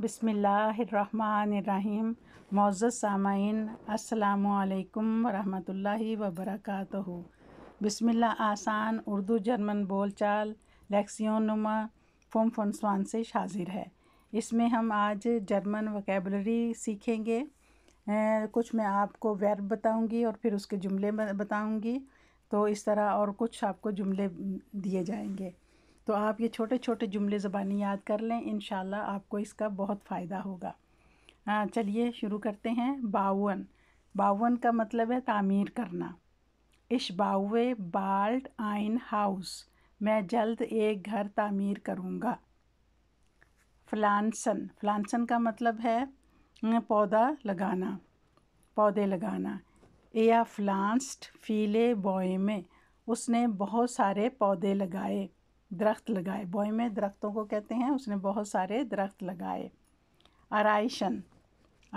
बिसमीम मोज़ सामाइन असलकम वरहमतुल्लाहि वबरक बिसमिल्ला आसान उर्दू जर्मन बोलचाल लेक्सियोनुमा फोम फुनसवान से हाजिर है इसमें हम आज जर्मन वकेबलरी सीखेंगे कुछ मैं आपको वर्ब बताऊंगी और फिर उसके जुमले बताऊंगी तो इस तरह और कुछ आपको जुमले दिए जाएंगे तो आप ये छोटे छोटे जुमले ज़बानी याद कर लें इन आपको इसका बहुत फ़ायदा होगा हाँ चलिए शुरू करते हैं बावन बावन का मतलब है तामीर करना इश बावे बाल्ड आइन हाउस मैं जल्द एक घर तामीर करूँगा फ्लानसन फ्लानसन का मतलब है पौधा लगाना पौधे लगाना एया फ्लांस्ट फीले बॉय में उसने बहुत सारे पौधे लगाए दरख्त लगाए बोए में दरख्तों को कहते हैं उसने बहुत सारे दरख्त लगाए अराइशन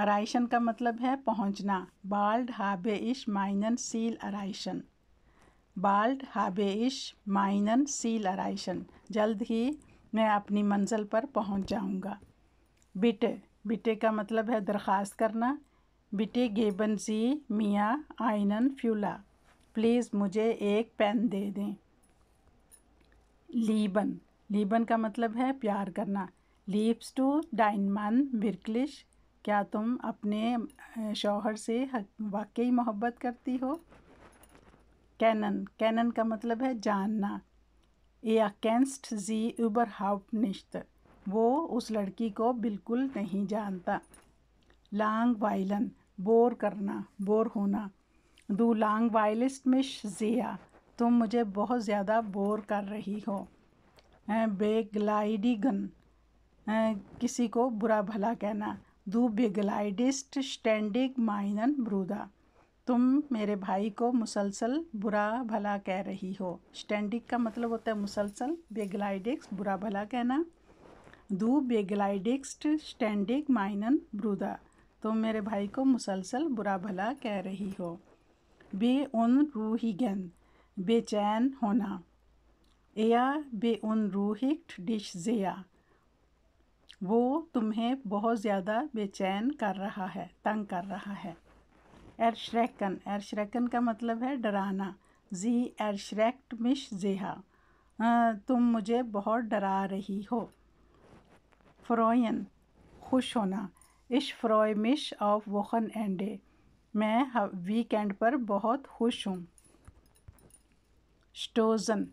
आरइशन का मतलब है पहुंचना बाल्ड हाबे इश माइनन सील आरइशन बाल्ड हाबे इश माइनन सील आरइशन जल्द ही मैं अपनी मंजिल पर पहुंच जाऊंगा बिटे बिटे का मतलब है दरख्वास्त करना बिटे गेबन जी मियाँ आइनन फ्यूला प्लीज़ मुझे एक पेन दे दें लीबन लीबन का मतलब है प्यार करना लीप्स टू डाइनमन बिरकलिश क्या तुम अपने शौहर से वाकई मोहब्बत करती हो कैनन कैनन का मतलब है जानना ए अकेंस्ट जी उबर हाउपनिश्त वो उस लड़की को बिल्कुल नहीं जानता लांग वायलन बोर करना बोर होना दू लांग वायलिस्ट मिश जिया तुम मुझे बहुत ज़्यादा बोर कर रही हो बेग्लाइडिगन किसी को बुरा भला कहना दू बेग्लाइडिस्ट स्टैंडिंग माइनन ब्रूदा तुम मेरे भाई को मुसलसल बुरा भला कह रही हो स्टैंडिंग का मतलब होता है मुसलसल बेग्लाइडिक्स बुरा भला कहना दू बेग्लाइडिक्स्ट स्टैंडिंग माइनन ब्रूदा तुम मेरे भाई को मुसलसल बुरा भला कह रही हो बे उन रूहीगन बेचैन होना एया बे उन रूहिक्ट डिश ज़िया वो तुम्हें बहुत ज़्यादा बेचैन कर रहा है तंग कर रहा है एरश्रैकन एरश्रैकन का मतलब है डराना जी एरश्रैक्ट मिश जिया तुम मुझे बहुत डरा रही हो फ्रोयन खुश होना इश फ्रोय मिश ऑफ वोखन एंडे मैं वीकेंड पर बहुत खुश हूँ स्टोजन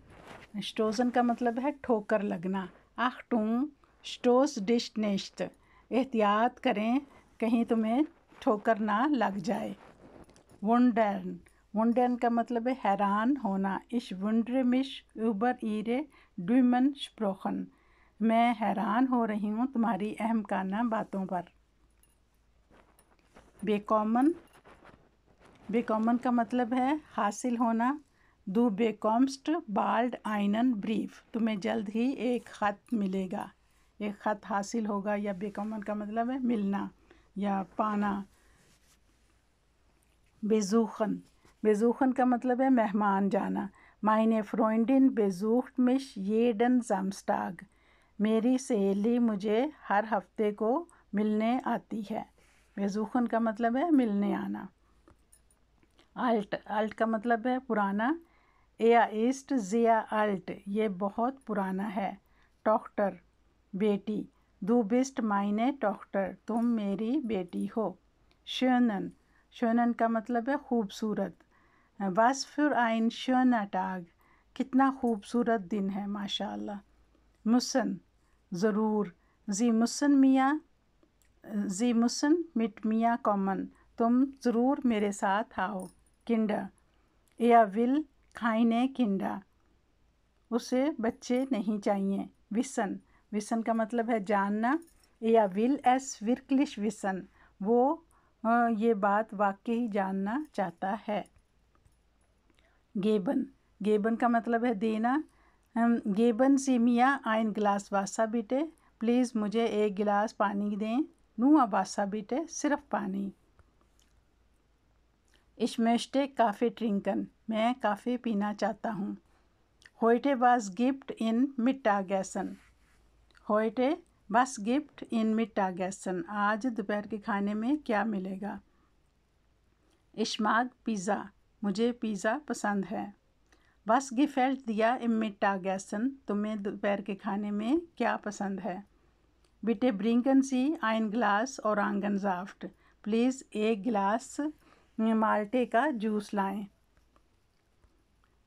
स्टोजन का मतलब है ठोकर लगना आख टूँ स्टोस डिश नेश्त एहतियात करें कहीं तुम्हें ठोकर ना लग जाए वुंडर्न वुंडर्न का मतलब है हैरान होना इश वुंड्रे मिश उबर ईरे डुमन स्प्रोखन मैं हैरान हो रही हूँ तुम्हारी अहमकाना बातों पर बेकॉमन बेकॉमन का मतलब है हासिल होना दू बेकॉम्स्ट बाल्ड आइनन ब्रीफ तुम्हें जल्द ही एक ख़त मिलेगा एक ख़त हासिल होगा या बेकॉमन का मतलब है मिलना या पाना बेजूखन बेजूखन का मतलब है मेहमान जाना मायने फ्रोइंडिन बेजूख मिश येडन जमस्टाग मेरी सहेली मुझे हर हफ्ते को मिलने आती है बेजूखन का मतलब है मिलने आना अल्ट अल्ट का मतलब है पुराना एया ईस्ट ज़िया अल्ट ये बहुत पुराना है डॉक्टर बेटी दू बिस्ट माइने डॉक्टर तुम मेरी बेटी हो शोनन शोनन का मतलब है खूबसूरत बस फिर आइन शोन टाग कितना खूबसूरत दिन है माशाल्लाह मुसन ज़रूर जी मुसन मियाँ जी मुसन मिट मियाँ कॉमन तुम ज़रूर मेरे साथ आओ किंडर या विल खाइने किंडा उसे बच्चे नहीं चाहिए विसन विसन का मतलब है जानना या विल एस विरकलिश विसन वो ये बात वाकई ही जानना चाहता है गेबन गेबन का मतलब है देना गेबन सी मियाँ आइन गिलास बासा बीटे प्लीज़ मुझे एक गिलास पानी दें नुआ बासा बीटे सिर्फ पानी इस्मेस्टे काफ़ी ट्रिंकन मैं काफ़ी पीना चाहता हूँ होइटे बस गिफ्ट इन मिट्टा गैसन होइटे बस गिफ्ट इन मिट्टा गैसन आज दोपहर के खाने में क्या मिलेगा इश्माग पिज़्ज़ा मुझे पिज़्ज़ा पसंद है बस गिफेल्ट दिया मिट्टा गैसन तुम्हें दोपहर के खाने में क्या पसंद है बिटे ब्रिंकन सी आइन ग्लास और आंगन जाफ्ट प्लीज़ एक गिलास माल्टे का जूस लाएं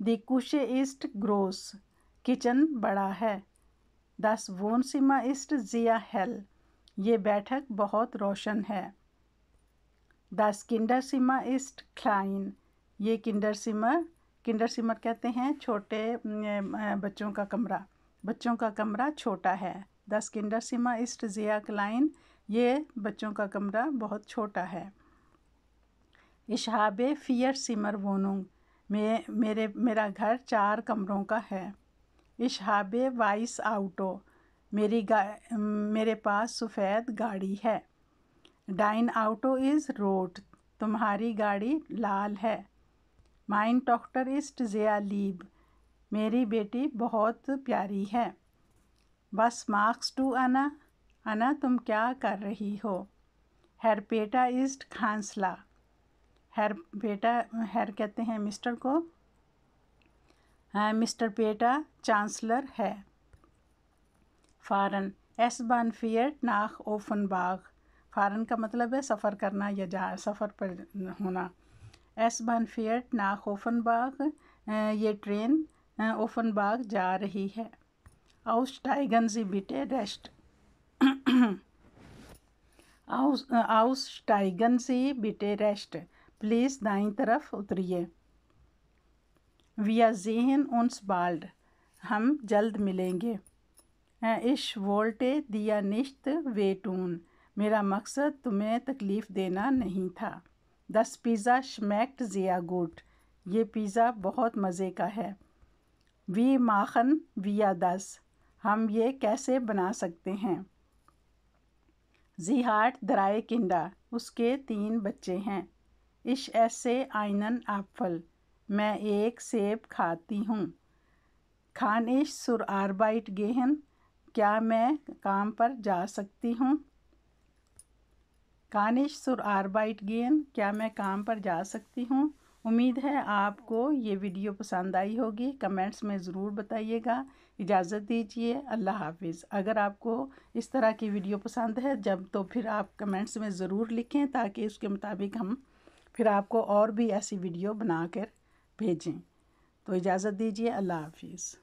द कुशे इस्ट ग्रोस किचन बड़ा है दस वोनसिमा इस्ट जिया हेल ये बैठक बहुत रोशन है दस किंडरसिमा इस्ट क्लाइन ये किंडरसिमर किंडरसिमर कहते हैं छोटे बच्चों का कमरा बच्चों का कमरा छोटा है दस किंडरसिमा इस्ट जिया क्लाइन ये बच्चों का कमरा बहुत छोटा है इशहाब फ़ियर सिमर वोनुंग में मेरे मेरा घर चार कमरों का है इशहाब वाइस आउटो मेरी गा मेरे पास सफ़ेद गाड़ी है डाइन आउटो इज़ रोड तुम्हारी गाड़ी लाल है माइन डॉक्टर इज़ ज़िया लीब मेरी बेटी बहुत प्यारी है बस मार्क्स टू अना अना तुम क्या कर रही हो हेरपेटा इस्ट खांसला हैर बेटा हैर कहते हैं मिस्टर को हाँ, मिस्टर बेटा चांसलर है फ़ारन एस बान फियट नाख ओफन बाग फ़ारन का मतलब है सफ़र करना या जा सफ़र पर होना एस बान फियट नाख ओफन बाग ये ट्रेन ओफन बाग जा रही है टाइगन जी बिटे रेस्ट आउस आउस टाइगन जी बिटे रेस्ट प्लीज़ दाई तरफ उतरिए विया जेहन उन्स बाल्ड हम जल्द मिलेंगे इश वोल्टे दिया निश्त वेटून मेरा मकसद तुम्हें तकलीफ़ देना नहीं था दस पिज़्ज़ा शमैक्ट ज़िया गुड ये पिज़्ज़ा बहुत मज़े का है वी माखन विया दस हम ये कैसे बना सकते हैं जी हार्ट दराए किंडा उसके तीन बच्चे हैं इश ऐसे आइनन एप्पल मैं एक सेब खाती हूँ खान इश सुर आरबाइट गेहन क्या मैं काम पर जा सकती हूँ कानिश सुर आरबाइट गेन क्या मैं काम पर जा सकती हूँ उम्मीद है आपको ये वीडियो पसंद आई होगी कमेंट्स में ज़रूर बताइएगा इजाज़त दीजिए अल्लाह हाफिज़ अगर आपको इस तरह की वीडियो पसंद है जब तो फिर आप कमेंट्स में ज़रूर लिखें ताकि उसके मुताबिक हम फिर आपको और भी ऐसी वीडियो बनाकर भेजें तो इजाज़त दीजिए अल्लाह हाफिज़